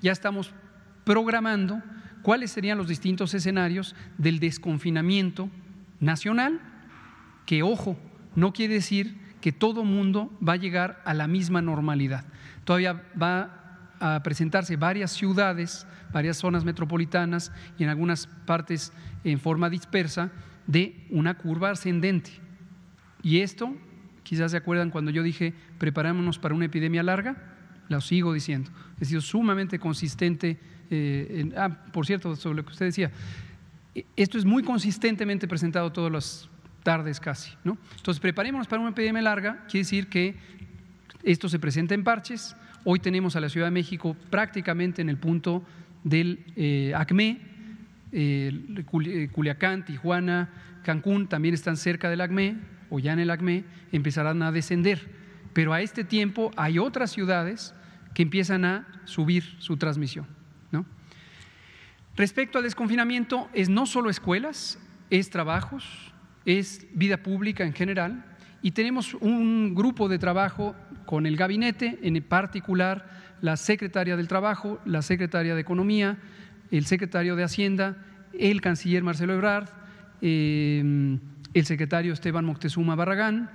ya estamos programando cuáles serían los distintos escenarios del desconfinamiento nacional, que ojo, no quiere decir que todo mundo va a llegar a la misma normalidad. Todavía va a presentarse varias ciudades, varias zonas metropolitanas y en algunas partes en forma dispersa de una curva ascendente. Y esto, quizás se acuerdan cuando yo dije, preparémonos para una epidemia larga, lo sigo diciendo. He sido sumamente consistente. Eh, ah, por cierto, sobre lo que usted decía, e, esto es muy consistentemente presentado todas las tardes casi. ¿no? Entonces, preparémonos para una epidemia larga, quiere decir que esto se presenta en parches. Hoy tenemos a la Ciudad de México prácticamente en el punto del eh, ACME, eh, Culiacán, Tijuana, Cancún también están cerca del ACME o ya en el ACME, empezarán a descender. Pero a este tiempo hay otras ciudades que empiezan a subir su transmisión. ¿no? Respecto al desconfinamiento, es no solo escuelas, es trabajos, es vida pública en general, y tenemos un grupo de trabajo con el gabinete, en particular la secretaria del Trabajo, la secretaria de Economía, el secretario de Hacienda, el canciller Marcelo Ebrard, eh, el secretario Esteban Moctezuma Barragán,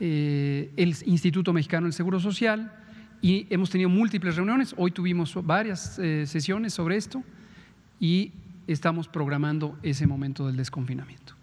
eh, el Instituto Mexicano del Seguro Social, y hemos tenido múltiples reuniones, hoy tuvimos varias eh, sesiones sobre esto y estamos programando ese momento del desconfinamiento.